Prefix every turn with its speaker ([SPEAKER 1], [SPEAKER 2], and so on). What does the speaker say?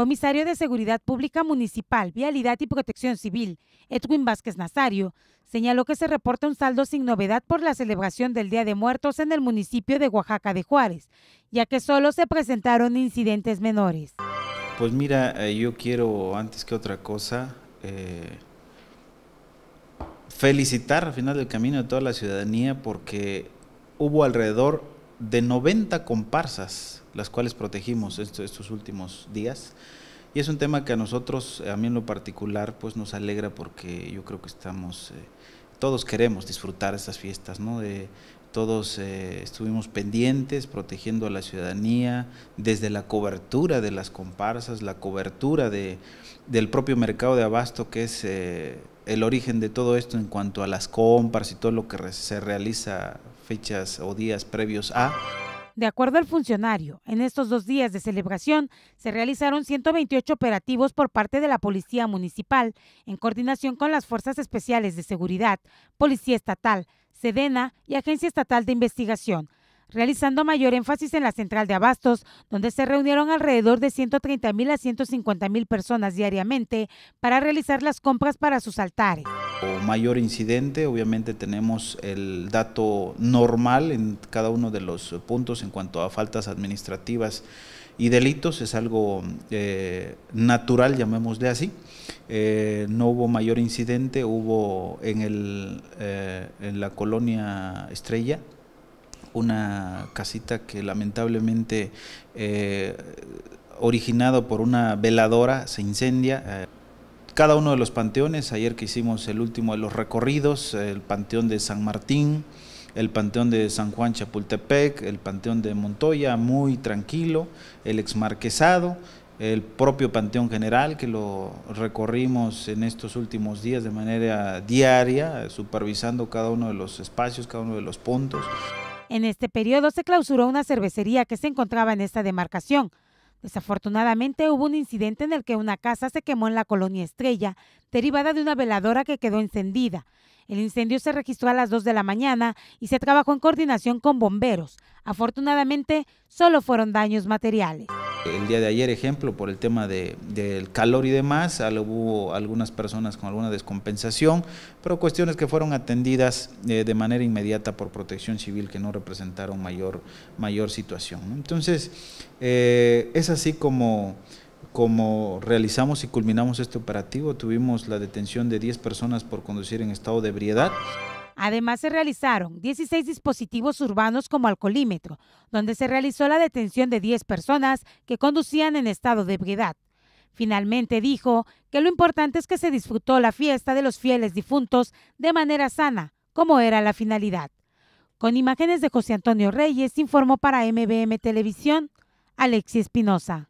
[SPEAKER 1] comisario de Seguridad Pública Municipal, Vialidad y Protección Civil, Edwin Vázquez Nazario, señaló que se reporta un saldo sin novedad por la celebración del Día de Muertos en el municipio de Oaxaca de Juárez, ya que solo se presentaron incidentes menores.
[SPEAKER 2] Pues mira, eh, yo quiero antes que otra cosa eh, felicitar al final del camino a toda la ciudadanía porque hubo alrededor de 90 comparsas, las cuales protegimos estos últimos días. Y es un tema que a nosotros, a mí en lo particular, pues nos alegra porque yo creo que estamos, eh, todos queremos disfrutar estas fiestas, ¿no? De, todos eh, estuvimos pendientes, protegiendo a la ciudadanía, desde la cobertura de las comparsas, la cobertura de, del propio mercado de abasto, que es eh, el origen de todo esto en cuanto a las compras y todo lo que se realiza fechas o días previos a...
[SPEAKER 1] De acuerdo al funcionario, en estos dos días de celebración se realizaron 128 operativos por parte de la Policía Municipal, en coordinación con las Fuerzas Especiales de Seguridad, Policía Estatal, Sedena y Agencia Estatal de Investigación, realizando mayor énfasis en la central de abastos, donde se reunieron alrededor de 130 a 150.000 personas diariamente para realizar las compras para sus altares
[SPEAKER 2] mayor incidente. Obviamente tenemos el dato normal en cada uno de los puntos en cuanto a faltas administrativas y delitos, es algo eh, natural, llamémosle así. Eh, no hubo mayor incidente, hubo en, el, eh, en la colonia Estrella una casita que lamentablemente originado por una veladora se incendia cada uno de los panteones. Ayer que hicimos el último de los recorridos, el panteón de San Martín, el panteón de San Juan Chapultepec, el panteón de Montoya, muy tranquilo, el exmarquesado, el propio panteón general que lo recorrimos en estos últimos días de manera diaria, supervisando cada uno de los espacios, cada uno de los puntos.
[SPEAKER 1] En este periodo se clausuró una cervecería que se encontraba en esta demarcación Desafortunadamente hubo un incidente en el que una casa se quemó en la colonia Estrella, derivada de una veladora que quedó encendida. El incendio se registró a las 2 de la mañana y se trabajó en coordinación con bomberos. Afortunadamente, solo fueron daños materiales.
[SPEAKER 2] El día de ayer, ejemplo, por el tema del calor y demás, hubo algunas personas con alguna descompensación, pero cuestiones que fueron atendidas eh, de, manera inmediata por protección civil que no representaron mayor, mayor situación. Entonces, eh, es así como como realizamos y culminamos este operativo, tuvimos la detención de 10 personas por conducir en estado de ebriedad.
[SPEAKER 1] Además, se realizaron 16 dispositivos urbanos como alcoholímetro, donde se realizó la detención de 10 personas que conducían en estado de ebriedad. Finalmente dijo que lo importante es que se disfrutó la fiesta de los fieles difuntos de manera sana, como era la finalidad. Con imágenes de José Antonio Reyes, informó para MBM Televisión, Alexis Espinosa.